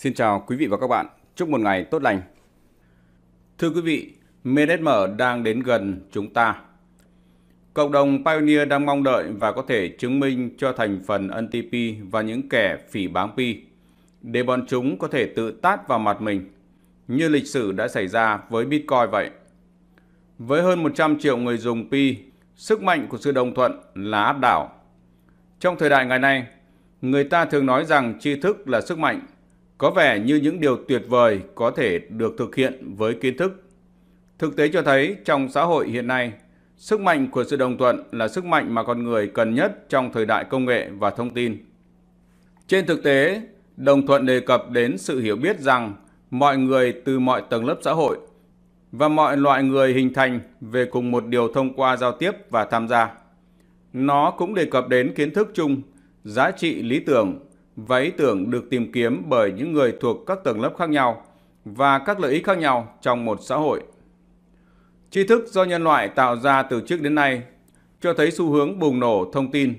Xin chào quý vị và các bạn. Chúc một ngày tốt lành. Thưa quý vị, MNSM đang đến gần chúng ta. Cộng đồng Pioneer đang mong đợi và có thể chứng minh cho thành phần NTP và những kẻ phỉ báng Pi để bọn chúng có thể tự tát vào mặt mình như lịch sử đã xảy ra với Bitcoin vậy. Với hơn 100 triệu người dùng Pi, sức mạnh của sự đồng thuận là áp đảo. Trong thời đại ngày nay, người ta thường nói rằng tri thức là sức mạnh có vẻ như những điều tuyệt vời có thể được thực hiện với kiến thức. Thực tế cho thấy trong xã hội hiện nay, sức mạnh của sự đồng thuận là sức mạnh mà con người cần nhất trong thời đại công nghệ và thông tin. Trên thực tế, đồng thuận đề cập đến sự hiểu biết rằng mọi người từ mọi tầng lớp xã hội và mọi loại người hình thành về cùng một điều thông qua giao tiếp và tham gia. Nó cũng đề cập đến kiến thức chung, giá trị lý tưởng váy tưởng được tìm kiếm bởi những người thuộc các tầng lớp khác nhau và các lợi ích khác nhau trong một xã hội. Tri thức do nhân loại tạo ra từ trước đến nay cho thấy xu hướng bùng nổ thông tin.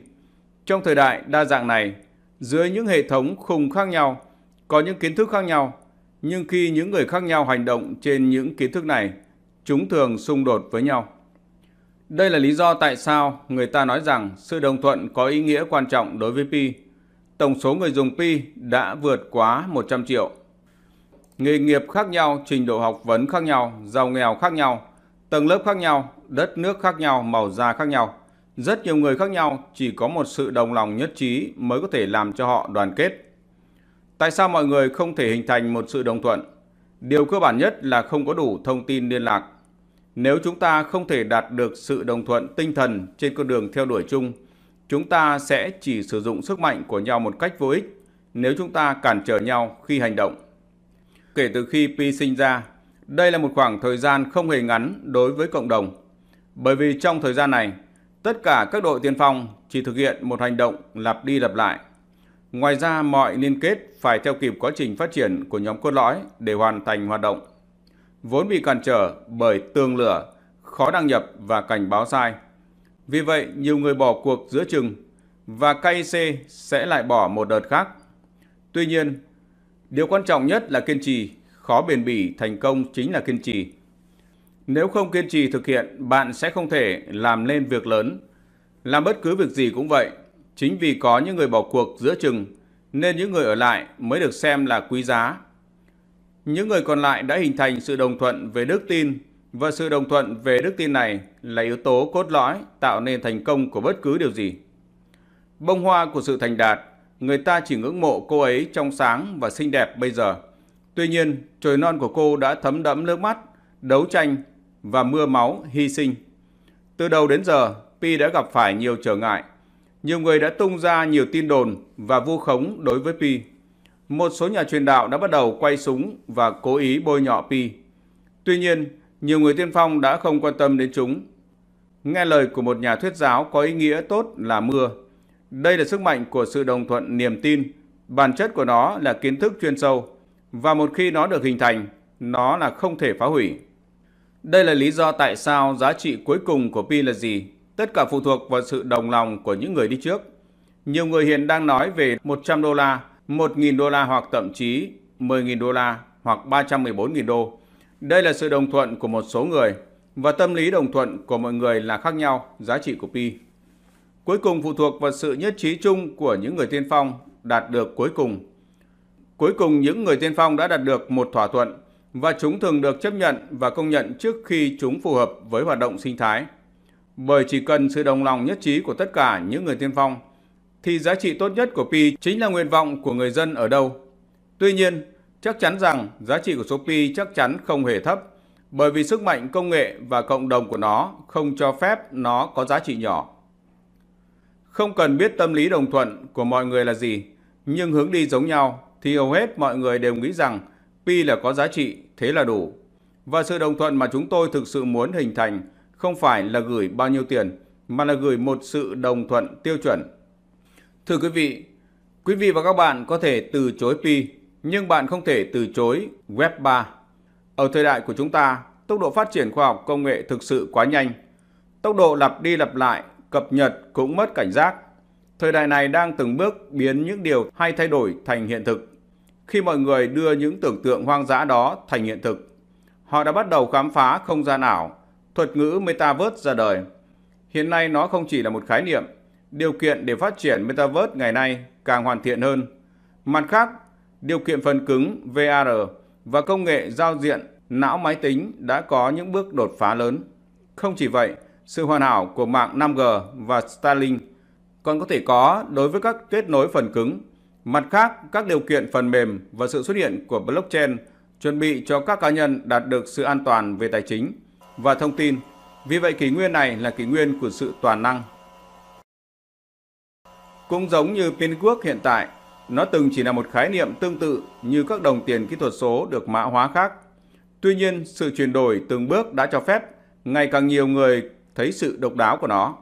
Trong thời đại đa dạng này, dưới những hệ thống khung khác nhau, có những kiến thức khác nhau, nhưng khi những người khác nhau hành động trên những kiến thức này, chúng thường xung đột với nhau. Đây là lý do tại sao người ta nói rằng sự đồng thuận có ý nghĩa quan trọng đối với Pi tổng số người dùng Pi đã vượt quá 100 triệu. Nghề nghiệp khác nhau, trình độ học vấn khác nhau, giàu nghèo khác nhau, tầng lớp khác nhau, đất nước khác nhau, màu da khác nhau. Rất nhiều người khác nhau chỉ có một sự đồng lòng nhất trí mới có thể làm cho họ đoàn kết. Tại sao mọi người không thể hình thành một sự đồng thuận? Điều cơ bản nhất là không có đủ thông tin liên lạc. Nếu chúng ta không thể đạt được sự đồng thuận tinh thần trên con đường theo đuổi chung, chúng ta sẽ chỉ sử dụng sức mạnh của nhau một cách vô ích nếu chúng ta cản trở nhau khi hành động. Kể từ khi Pi sinh ra, đây là một khoảng thời gian không hề ngắn đối với cộng đồng, bởi vì trong thời gian này, tất cả các đội tiên phong chỉ thực hiện một hành động lặp đi lặp lại. Ngoài ra, mọi liên kết phải theo kịp quá trình phát triển của nhóm cốt lõi để hoàn thành hoạt động. Vốn bị cản trở bởi tường lửa, khó đăng nhập và cảnh báo sai – vì vậy, nhiều người bỏ cuộc giữa chừng và KIC sẽ lại bỏ một đợt khác. Tuy nhiên, điều quan trọng nhất là kiên trì, khó bền bỉ thành công chính là kiên trì. Nếu không kiên trì thực hiện, bạn sẽ không thể làm nên việc lớn. Làm bất cứ việc gì cũng vậy, chính vì có những người bỏ cuộc giữa chừng nên những người ở lại mới được xem là quý giá. Những người còn lại đã hình thành sự đồng thuận về đức tin và sự đồng thuận về đức tin này là yếu tố cốt lõi tạo nên thành công của bất cứ điều gì. Bông hoa của sự thành đạt, người ta chỉ ngưỡng mộ cô ấy trong sáng và xinh đẹp bây giờ. Tuy nhiên, trời non của cô đã thấm đẫm nước mắt, đấu tranh và mưa máu hy sinh. Từ đầu đến giờ, Pi đã gặp phải nhiều trở ngại. Nhiều người đã tung ra nhiều tin đồn và vu khống đối với Pi. Một số nhà truyền đạo đã bắt đầu quay súng và cố ý bôi nhọ Pi. Tuy nhiên, nhiều người tiên phong đã không quan tâm đến chúng. Nghe lời của một nhà thuyết giáo có ý nghĩa tốt là mưa. Đây là sức mạnh của sự đồng thuận niềm tin, bản chất của nó là kiến thức chuyên sâu, và một khi nó được hình thành, nó là không thể phá hủy. Đây là lý do tại sao giá trị cuối cùng của pi là gì? Tất cả phụ thuộc vào sự đồng lòng của những người đi trước. Nhiều người hiện đang nói về 100 đô la, 1.000 đô la hoặc thậm chí 10.000 đô la hoặc 314.000 đô. Đây là sự đồng thuận của một số người và tâm lý đồng thuận của mọi người là khác nhau giá trị của pi. Cuối cùng phụ thuộc vào sự nhất trí chung của những người tiên phong đạt được cuối cùng. Cuối cùng những người tiên phong đã đạt được một thỏa thuận và chúng thường được chấp nhận và công nhận trước khi chúng phù hợp với hoạt động sinh thái. Bởi chỉ cần sự đồng lòng nhất trí của tất cả những người tiên phong thì giá trị tốt nhất của pi chính là nguyện vọng của người dân ở đâu. Tuy nhiên, Chắc chắn rằng giá trị của số pi chắc chắn không hề thấp, bởi vì sức mạnh công nghệ và cộng đồng của nó không cho phép nó có giá trị nhỏ. Không cần biết tâm lý đồng thuận của mọi người là gì, nhưng hướng đi giống nhau thì hầu hết mọi người đều nghĩ rằng pi là có giá trị, thế là đủ. Và sự đồng thuận mà chúng tôi thực sự muốn hình thành không phải là gửi bao nhiêu tiền, mà là gửi một sự đồng thuận tiêu chuẩn. Thưa quý vị, quý vị và các bạn có thể từ chối pi nhưng bạn không thể từ chối Web 3. Ở thời đại của chúng ta, tốc độ phát triển khoa học công nghệ thực sự quá nhanh. Tốc độ lặp đi lặp lại, cập nhật cũng mất cảnh giác. Thời đại này đang từng bước biến những điều hay thay đổi thành hiện thực. Khi mọi người đưa những tưởng tượng hoang dã đó thành hiện thực, họ đã bắt đầu khám phá không gian ảo, thuật ngữ Metaverse ra đời. Hiện nay nó không chỉ là một khái niệm, điều kiện để phát triển Metaverse ngày nay càng hoàn thiện hơn. Mặt khác, điều kiện phần cứng VR và công nghệ giao diện não máy tính đã có những bước đột phá lớn. Không chỉ vậy, sự hoàn hảo của mạng 5G và Starlink còn có thể có đối với các kết nối phần cứng. Mặt khác, các điều kiện phần mềm và sự xuất hiện của blockchain chuẩn bị cho các cá nhân đạt được sự an toàn về tài chính và thông tin. Vì vậy kỷ nguyên này là kỷ nguyên của sự toàn năng. Cũng giống như Pin Quốc hiện tại, nó từng chỉ là một khái niệm tương tự như các đồng tiền kỹ thuật số được mã hóa khác. Tuy nhiên, sự chuyển đổi từng bước đã cho phép ngày càng nhiều người thấy sự độc đáo của nó.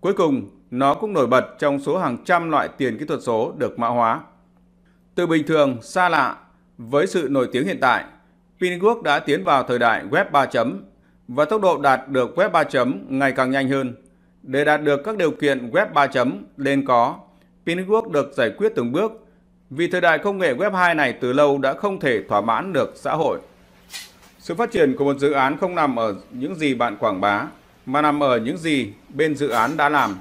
Cuối cùng, nó cũng nổi bật trong số hàng trăm loại tiền kỹ thuật số được mã hóa. Từ bình thường, xa lạ, với sự nổi tiếng hiện tại, Pinwork đã tiến vào thời đại Web 3 chấm và tốc độ đạt được Web 3 chấm ngày càng nhanh hơn. Để đạt được các điều kiện Web 3 chấm nên có, Pinwork được giải quyết từng bước vì thời đại công nghệ Web 2 này từ lâu đã không thể thỏa mãn được xã hội. Sự phát triển của một dự án không nằm ở những gì bạn quảng bá, mà nằm ở những gì bên dự án đã làm.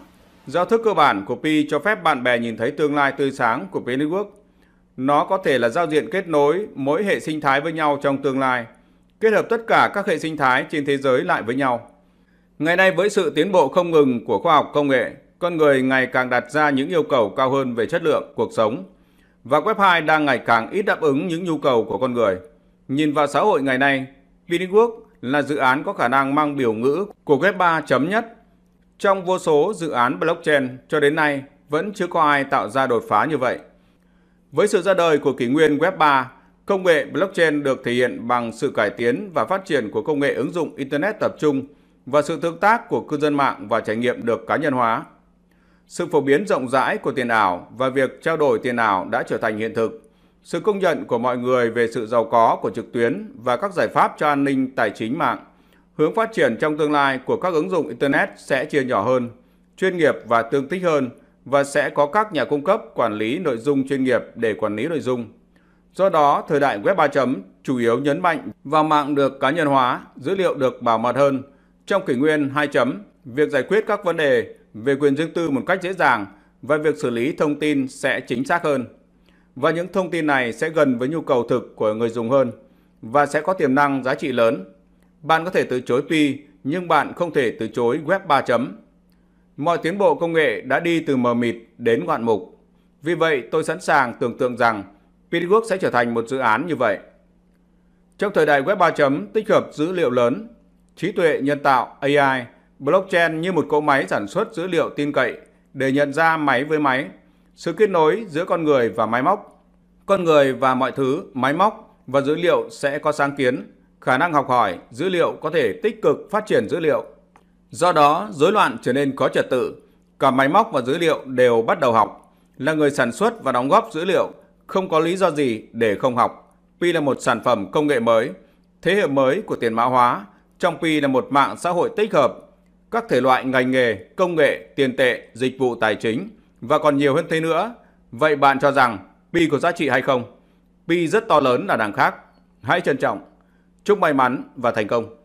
Giao thức cơ bản của Pi cho phép bạn bè nhìn thấy tương lai tươi sáng của Pi Network. Nó có thể là giao diện kết nối mỗi hệ sinh thái với nhau trong tương lai, kết hợp tất cả các hệ sinh thái trên thế giới lại với nhau. Ngày nay với sự tiến bộ không ngừng của khoa học công nghệ, con người ngày càng đặt ra những yêu cầu cao hơn về chất lượng cuộc sống, và web 2 đang ngày càng ít đáp ứng những nhu cầu của con người. Nhìn vào xã hội ngày nay, ViniWork là dự án có khả năng mang biểu ngữ của web 3 chấm nhất. Trong vô số dự án blockchain cho đến nay vẫn chưa có ai tạo ra đột phá như vậy. Với sự ra đời của kỷ nguyên web 3, công nghệ blockchain được thể hiện bằng sự cải tiến và phát triển của công nghệ ứng dụng internet tập trung và sự tương tác của cư dân mạng và trải nghiệm được cá nhân hóa. Sự phổ biến rộng rãi của tiền ảo và việc trao đổi tiền ảo đã trở thành hiện thực. Sự công nhận của mọi người về sự giàu có của trực tuyến và các giải pháp cho an ninh tài chính mạng. Hướng phát triển trong tương lai của các ứng dụng Internet sẽ chia nhỏ hơn, chuyên nghiệp và tương tích hơn và sẽ có các nhà cung cấp quản lý nội dung chuyên nghiệp để quản lý nội dung. Do đó, thời đại Web 3 chấm chủ yếu nhấn mạnh vào mạng được cá nhân hóa, dữ liệu được bảo mật hơn. Trong kỷ nguyên 2 chấm, việc giải quyết các vấn đề về quyền riêng tư một cách dễ dàng và việc xử lý thông tin sẽ chính xác hơn. Và những thông tin này sẽ gần với nhu cầu thực của người dùng hơn và sẽ có tiềm năng giá trị lớn. Bạn có thể từ chối tuy, nhưng bạn không thể từ chối web 3 chấm. Mọi tiến bộ công nghệ đã đi từ mờ mịt đến ngoạn mục. Vì vậy, tôi sẵn sàng tưởng tượng rằng Pitwork sẽ trở thành một dự án như vậy. Trong thời đại web 3 chấm tích hợp dữ liệu lớn, trí tuệ nhân tạo AI – Blockchain như một cỗ máy sản xuất dữ liệu tin cậy để nhận ra máy với máy, sự kết nối giữa con người và máy móc. Con người và mọi thứ, máy móc và dữ liệu sẽ có sáng kiến, khả năng học hỏi, dữ liệu có thể tích cực phát triển dữ liệu. Do đó, rối loạn trở nên có trật tự, cả máy móc và dữ liệu đều bắt đầu học, là người sản xuất và đóng góp dữ liệu, không có lý do gì để không học. Pi là một sản phẩm công nghệ mới, thế hệ mới của tiền mã hóa, trong Pi là một mạng xã hội tích hợp các thể loại ngành nghề, công nghệ, tiền tệ, dịch vụ tài chính và còn nhiều hơn thế nữa. Vậy bạn cho rằng Pi có giá trị hay không? Pi rất to lớn là đằng khác. Hãy trân trọng. Chúc may mắn và thành công.